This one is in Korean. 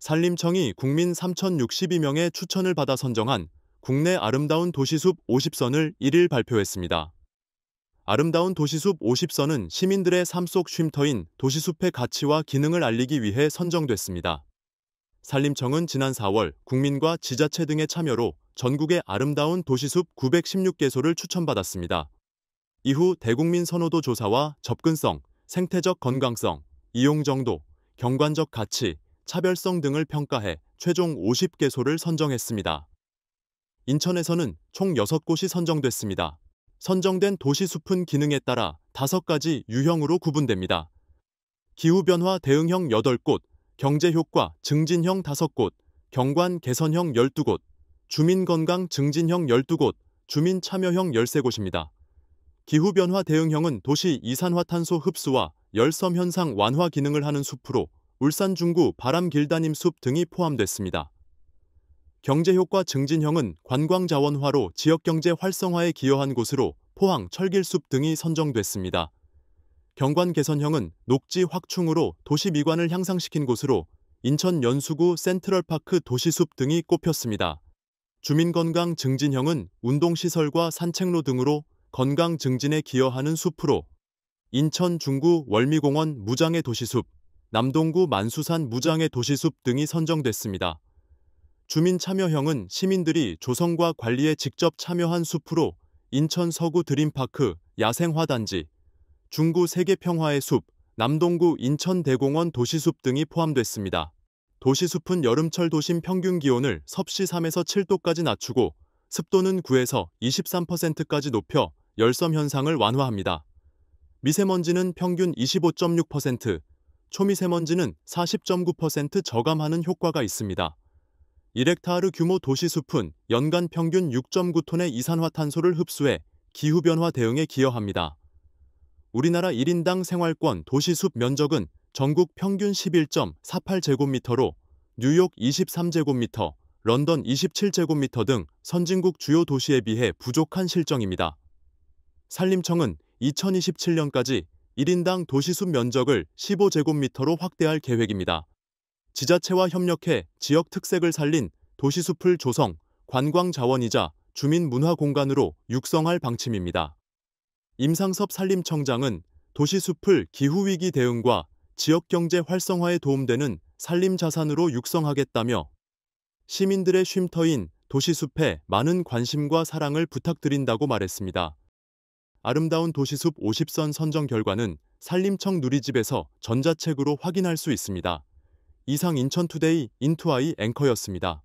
산림청이 국민 3,062명의 추천을 받아 선정한 국내 아름다운 도시숲 50선을 1일 발표했습니다. 아름다운 도시숲 50선은 시민들의 삶 속 쉼터인 도시숲의 가치와 기능을 알리기 위해 선정됐습니다. 산림청은 지난 4월 국민과 지자체 등의 참여로 전국의 아름다운 도시숲 916개소를 추천받았습니다. 이후 대국민 선호도 조사와 접근성, 생태적 건강성, 이용 정도, 경관적 가치, 차별성 등을 평가해 최종 50개소를 선정했습니다. 인천에서는 총 6곳이 선정됐습니다. 선정된 도시 숲은 기능에 따라 5가지 유형으로 구분됩니다. 기후변화 대응형 8곳, 경제효과 증진형 5곳, 경관 개선형 12곳, 주민건강 증진형 12곳, 주민참여형 13곳입니다. 기후변화 대응형은 도시 이산화탄소 흡수와 열섬 현상 완화 기능을 하는 숲으로 울산 중구 바람길다님 숲 등이 포함됐습니다. 경제효과 증진형은 관광자원화로 지역경제 활성화에 기여한 곳으로 포항 철길숲 등이 선정됐습니다. 경관 개선형은 녹지 확충으로 도시 미관을 향상시킨 곳으로 인천 연수구 센트럴파크 도시숲 등이 꼽혔습니다. 주민건강 증진형은 운동시설과 산책로 등으로 건강 증진에 기여하는 숲으로 인천 중구 월미공원 무장의 도시숲, 남동구 만수산 무장의 도시숲 등이 선정됐습니다. 주민참여형은 시민들이 조성과 관리에 직접 참여한 숲으로 인천 서구 드림파크, 야생화단지, 중구 세계평화의 숲, 남동구 인천대공원 도시숲 등이 포함됐습니다. 도시숲은 여름철 도심 평균 기온을 섭씨 3에서 7도까지 낮추고 습도는 9에서 23%까지 높여 열섬 현상을 완화합니다. 미세먼지는 평균 25.6%, 초미세먼지는 40.9% 저감하는 효과가 있습니다. 1렉타르 규모 도시숲은 연간 평균 6.9톤의 이산화탄소를 흡수해 기후변화 대응에 기여합니다. 우리나라 1인당 생활권 도시숲 면적은 전국 평균 11.48제곱미터로 뉴욕 23제곱미터, 런던 27제곱미터 등 선진국 주요 도시에 비해 부족한 실정입니다. 산림청은 2027년까지 1인당 도시숲 면적을 15제곱미터로 확대할 계획입니다. 지자체와 협력해 지역 특색을 살린 도시숲을 조성, 관광 자원이자 주민 문화 공간으로 육성할 방침입니다. 임상섭 산림청장은 도시숲을 기후위기 대응과 지역경제 활성화에 도움되는 산림자산으로 육성하겠다며 시민들의 쉼터인 도시숲에 많은 관심과 사랑을 부탁드린다고 말했습니다. 아름다운 도시숲 50선 선정 결과는 산림청 누리집에서 전자책으로 확인할 수 있습니다. 이상 인천투데이 인투아이 앵커였습니다.